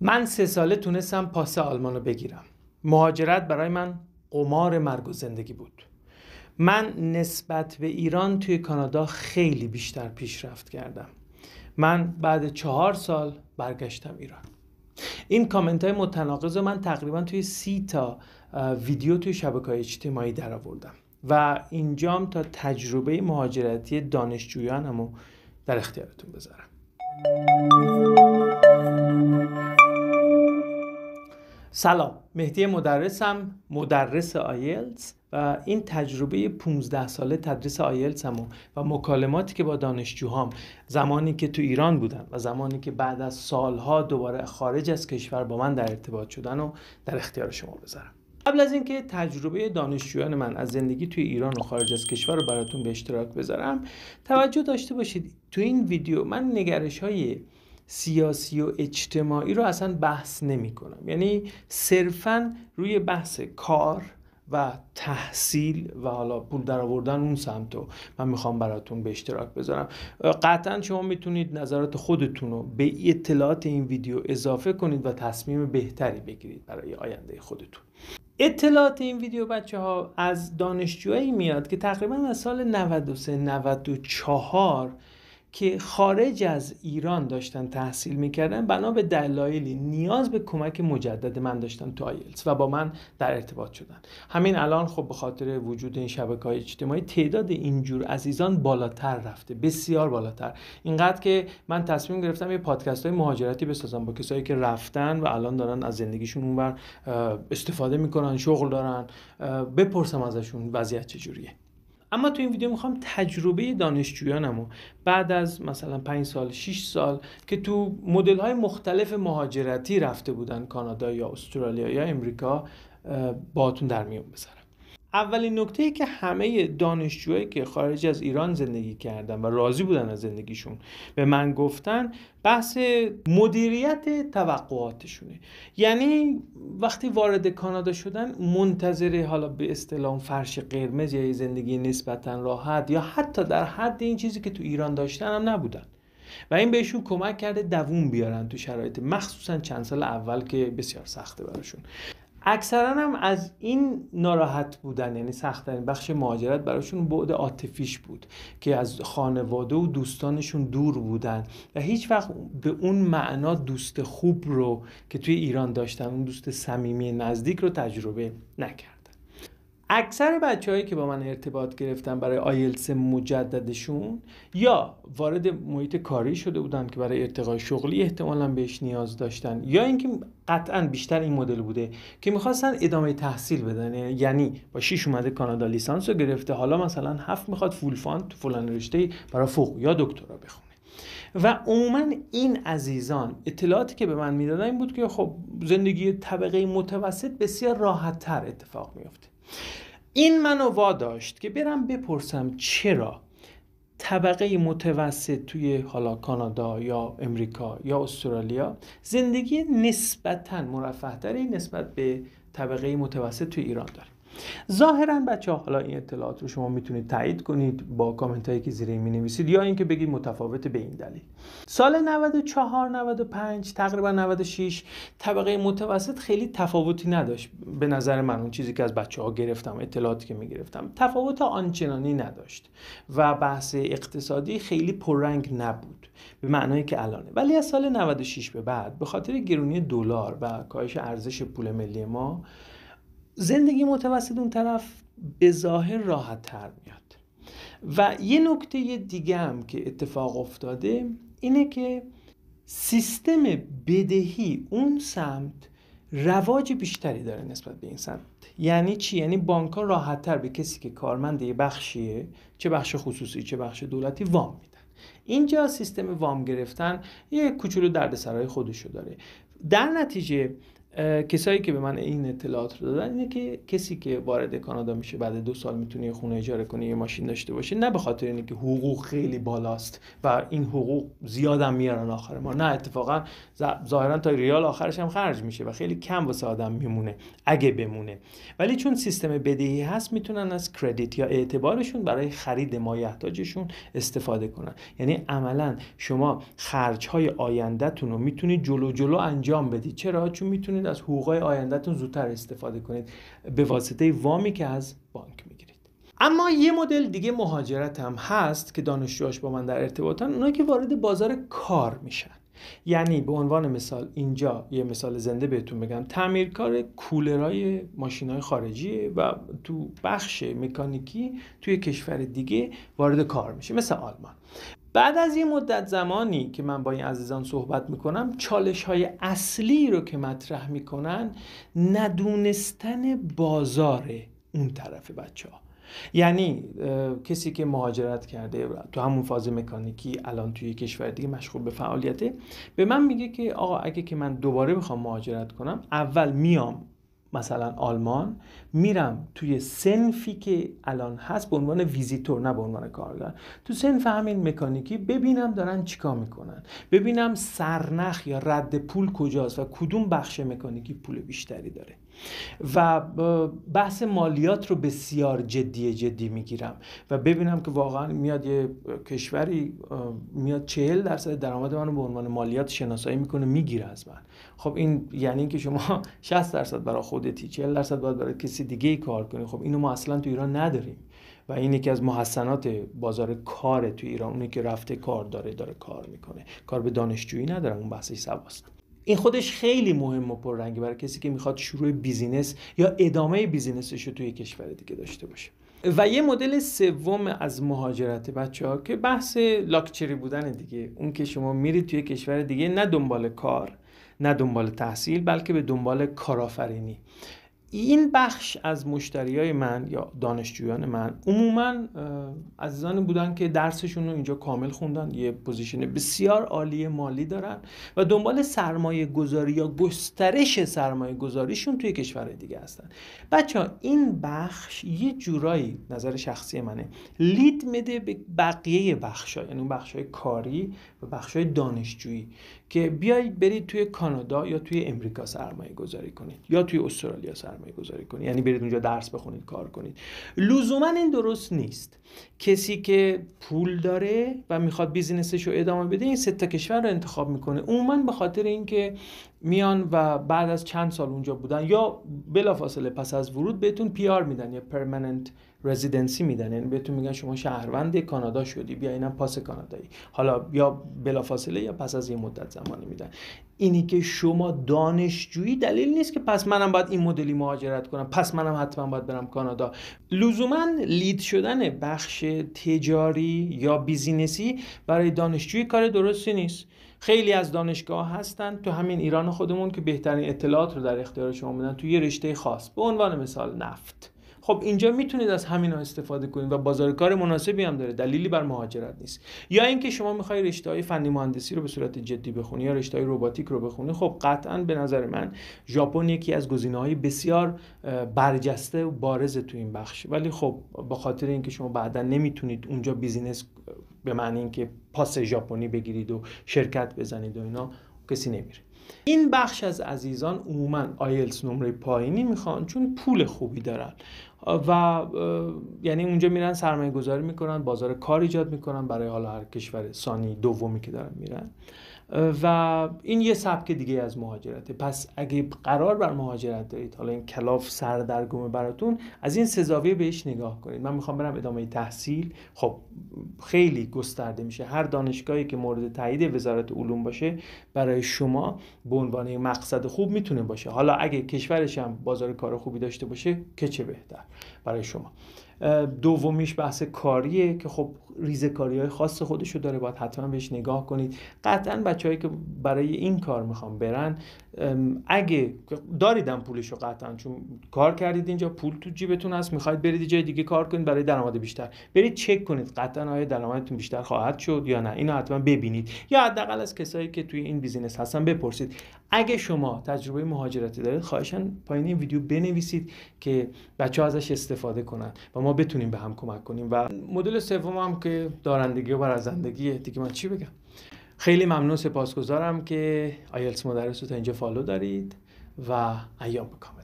من سه ساله تونستم پاس آلمان رو بگیرم مهاجرت برای من قمار مرگ و زندگی بود من نسبت به ایران توی کانادا خیلی بیشتر پیشرفت کردم من بعد چهار سال برگشتم ایران این کامنت های متناقض رو من تقریبا توی سی تا ویدیو توی شبکه های اجتماعی درآوردم. و اینجام تا تجربه مهاجرتی دانشجویانمو در اختیارتون بذارم سلام مهدی مدرسم مدرس آیلتس و این تجربه 15 ساله تدریس آیلتسم و مکالماتی که با دانشجوهام زمانی که تو ایران بودن و زمانی که بعد از سالها دوباره خارج از کشور با من در ارتباط شدن و در اختیار شما بذارم قبل از اینکه تجربه دانشجویان من از زندگی توی ایران و خارج از کشور رو براتون به اشتراک بذارم توجه داشته باشید تو این ویدیو من نگرش های سیاسی و اجتماعی رو اصلا بحث نمی کنم یعنی صرفا روی بحث کار و تحصیل و حالا پول در آوردن اون سمت رو من میخوام براتون به اشتراک بذارم قطعا شما میتونید نظرات خودتون رو به اطلاعات این ویدیو اضافه کنید و تصمیم بهتری بگیرید برای آینده خودتون اطلاعات این ویدیو بچه ها از دانشجوهایی میاد که تقریبا از سال 93 94 که خارج از ایران داشتن تحصیل میکردن بنا به دلایلی نیاز به کمک مجدد من داشتن تو آیلتس و با من در ارتباط شدن همین الان خب به خاطر وجود این شبکه های اجتماعی تعداد اینجور عزیزان بالاتر رفته بسیار بالاتر اینقدر که من تصمیم گرفتم یه پادکست های مهاجرتی بسازم با کسایی که رفتن و الان دارن از زندگیشون اونور استفاده میکنن شغل دارن بپرسم ازشون وضعیت چجوریه اما تو این ویدیو میخوام تجربه دانشجویانمو بعد از مثلا 5 سال 6 سال که تو مدل های مختلف مهاجرتی رفته بودن کانادا یا استرالیا یا امریکا باهاتون در میون بذارم اولین نکته ای که همه دانشجوهایی که خارج از ایران زندگی کردن و راضی بودن از زندگیشون به من گفتن بحث مدیریت توقعاتشونه یعنی وقتی وارد کانادا شدن منتظر حالا به اصطلاح فرش قرمز یا زندگی نسبتا راحت یا حتی در حد این چیزی که تو ایران داشتن هم نبودن و این بهشون کمک کرده دووم بیارن تو شرایط مخصوصا چند سال اول که بسیار سخته براشون اکثرا هم از این ناراحت بودن یعنی سختترین بخش مهاجرت براشون بعد عاطفیش بود که از خانواده و دوستانشون دور بودن و هیچ وقت به اون معنا دوست خوب رو که توی ایران داشتن اون دوست صمیمی نزدیک رو تجربه نکرد اکثر هایی که با من ارتباط گرفتن برای آیلتس مجددشون یا وارد محیط کاری شده بودن که برای ارتقای شغلی احتمالا بهش نیاز داشتن یا اینکه قطعا بیشتر این مدل بوده که میخواستن ادامه تحصیل بدن یعنی با شیش اومده کانادا لیسانس رو گرفته حالا مثلا هفت میخواد فول فاند تو فلان رشته برای فوق یا دکترا بخونه و عموما این عزیزان اطلاعاتی که به من میدادن این بود که خب زندگی طبقه متوسط بسیار راحت تر اتفاق میافته این منو واداشت که برم بپرسم چرا طبقه متوسط توی حالا کانادا یا امریکا یا استرالیا زندگی نسبتا مرفهتری نسبت به طبقه متوسط توی ایران داره ظاهرا بچه ها حالا این اطلاعات رو شما میتونید تایید کنید با کامنت هایی که زیر می نویسید یا اینکه بگید متفاوت به این دلیل سال 94 95 تقریبا 96 طبقه متوسط خیلی تفاوتی نداشت به نظر من اون چیزی که از بچه ها گرفتم اطلاعاتی که می گرفتم تفاوت آنچنانی نداشت و بحث اقتصادی خیلی پررنگ نبود به معنایی که الانه ولی از سال 96 به بعد به خاطر گرونی دلار و کاهش ارزش پول ملی ما زندگی متوسط اون طرف به ظاهر راحت تر میاد و یه نکته دیگه هم که اتفاق افتاده اینه که سیستم بدهی اون سمت رواج بیشتری داره نسبت به این سمت یعنی چی یعنی بانک ها راحت تر به کسی که کارمند یه بخشیه چه بخش خصوصی چه بخش دولتی وام میدن اینجا سیستم وام گرفتن یه کوچولو دردسرای خودشو داره در نتیجه کسایی که به من این اطلاعات رو دادن اینه که کسی که وارد کانادا میشه بعد دو سال میتونه یه خونه اجاره کنه یه ماشین داشته باشه نه به خاطر که حقوق خیلی بالاست و این حقوق زیادم میارن آخر ما نه اتفاقا ظاهرا تا ریال آخرش هم خرج میشه و خیلی کم واسه آدم میمونه اگه بمونه ولی چون سیستم بدهی هست میتونن از کردیت یا اعتبارشون برای خرید مایحتاجشون استفاده کنن یعنی عملا شما خرج های آیندهتون رو میتونید جلو جلو انجام بدید چرا چون میتونید از حقوقهای آیندهتون زودتر استفاده کنید به واسطه وامی که از بانک میگیرید اما یه مدل دیگه مهاجرت هم هست که دانشجوهاش با من در ارتباطن اونا که وارد بازار کار میشن یعنی به عنوان مثال اینجا یه مثال زنده بهتون بگم تعمیرکار کولرهای های خارجی و تو بخش مکانیکی توی کشور دیگه وارد کار میشه مثل آلمان بعد از یه مدت زمانی که من با این عزیزان صحبت میکنم چالش های اصلی رو که مطرح میکنن ندونستن بازار اون طرف بچه ها یعنی کسی که مهاجرت کرده تو همون فاز مکانیکی الان توی کشور دیگه مشغول به فعالیته به من میگه که آقا اگه که من دوباره بخوام مهاجرت کنم اول میام مثلا آلمان میرم توی سنفی که الان هست به عنوان ویزیتور نه به عنوان کارگر تو سنف همین مکانیکی ببینم دارن چیکار میکنن ببینم سرنخ یا رد پول کجاست و کدوم بخش مکانیکی پول بیشتری داره و بحث مالیات رو بسیار جدی جدی میگیرم و ببینم که واقعا میاد یه کشوری میاد چهل درصد درآمد منو به عنوان مالیات شناسایی میکنه میگیره از من خب این یعنی اینکه شما 60 درصد برای خودتی 40 درصد باید برای کسی دیگه ای کار کنی خب اینو ما اصلا تو ایران نداریم و این یکی از محسنات بازار کار تو ایران اونی که رفته کار داره داره کار میکنه کار به دانشجویی ندارم اون بحثش سواست این خودش خیلی مهم و پررنگه برای کسی که میخواد شروع بیزینس یا ادامه بیزینسش رو توی کشور دیگه داشته باشه و یه مدل سوم از مهاجرت بچه ها که بحث لاکچری بودن دیگه اون که شما میرید توی کشور دیگه نه دنبال کار نه دنبال تحصیل بلکه به دنبال کارآفرینی این بخش از های من یا دانشجویان من عموما عزیزانی بودن که درسشون رو اینجا کامل خوندن یه پوزیشن بسیار عالی مالی دارن و دنبال سرمایه گذاری یا گسترش سرمایه گذاریشون توی کشور دیگه هستن بچه ها این بخش یه جورایی نظر شخصی منه لید میده به بقیه بخش ها یعنی اون بخش های کاری و بخش های دانشجویی که بیایید برید توی کانادا یا توی امریکا سرمایه گذاری کنید یا توی استرالیا سرمایه گذاری کنید یعنی برید اونجا درس بخونید کار کنید لزوما این درست نیست کسی که پول داره و میخواد بیزینسش رو ادامه بده این سه تا کشور رو انتخاب میکنه عموما به خاطر اینکه میان و بعد از چند سال اونجا بودن یا بلافاصله پس از ورود بهتون پیار میدن یا پرمننت رزیدنسی میدن یعنی بهتون میگن شما شهروند کانادا شدی بیا اینم پاس کانادایی حالا یا بلافاصله یا پس از یه مدت زمانی میدن اینی که شما دانشجویی دلیل نیست که پس منم باید این مدلی مهاجرت کنم پس منم حتما باید برم کانادا لزوما لید شدن بخش تجاری یا بیزینسی برای دانشجویی کار درستی نیست خیلی از دانشگاه هستن تو همین ایران خودمون که بهترین اطلاعات رو در اختیار شما میدن تو یه رشته خاص به عنوان مثال نفت خب اینجا میتونید از همینا استفاده کنید و بازار کار مناسبی هم داره دلیلی بر مهاجرت نیست یا اینکه شما میخوای رشته های فنی مهندسی رو به صورت جدی بخونی یا رشته های رباتیک رو بخونی خب قطعا به نظر من ژاپن یکی از گزینه های بسیار برجسته و بارز تو این بخش ولی خب به خاطر اینکه شما بعدا نمیتونید اونجا بیزینس به معنی اینکه پاس ژاپنی بگیرید و شرکت بزنید و اینا کسی نمیره این بخش از عزیزان عموما آیلتس نمره پایینی میخوان چون پول خوبی دارن و یعنی اونجا میرن سرمایه گذاری میکنن بازار کار ایجاد میکنن برای حالا هر کشور سانی دومی که دارن میرن و این یه سبک دیگه از مهاجرته پس اگه قرار بر مهاجرت دارید حالا این کلاف سردرگمه براتون از این سزاویه بهش نگاه کنید من میخوام برم ادامه تحصیل خب خیلی گسترده میشه هر دانشگاهی که مورد تایید وزارت علوم باشه برای شما به عنوان مقصد خوب میتونه باشه حالا اگه کشورش هم بازار کار خوبی داشته باشه که چه بهتر برای شما دومیش بحث کاریه که خب ریزه کاری های خاص خودشو داره باید حتما بهش نگاه کنید قطعا بچههایی که برای این کار میخوام برن اگه داریدم پولشو قطعا چون کار کردید اینجا پول تو جیبتون هست میخواید برید جای دیگه کار کنید برای درآمد بیشتر برید چک کنید قطعا آیا درآمدتون بیشتر خواهد شد یا نه اینو حتما ببینید یا حداقل از کسایی که توی این بیزینس هستن بپرسید اگه شما تجربه مهاجرتی دارید خواهشان پایین این ویدیو بنویسید که بچه ها ازش استفاده کنن و ما بتونیم به هم کمک کنیم و مدل سوم هم که دارندگی و برازندگیه دیگه من چی بگم خیلی ممنون سپاسگزارم که آیلتس مدرس رو تا اینجا فالو دارید و ایام بکنم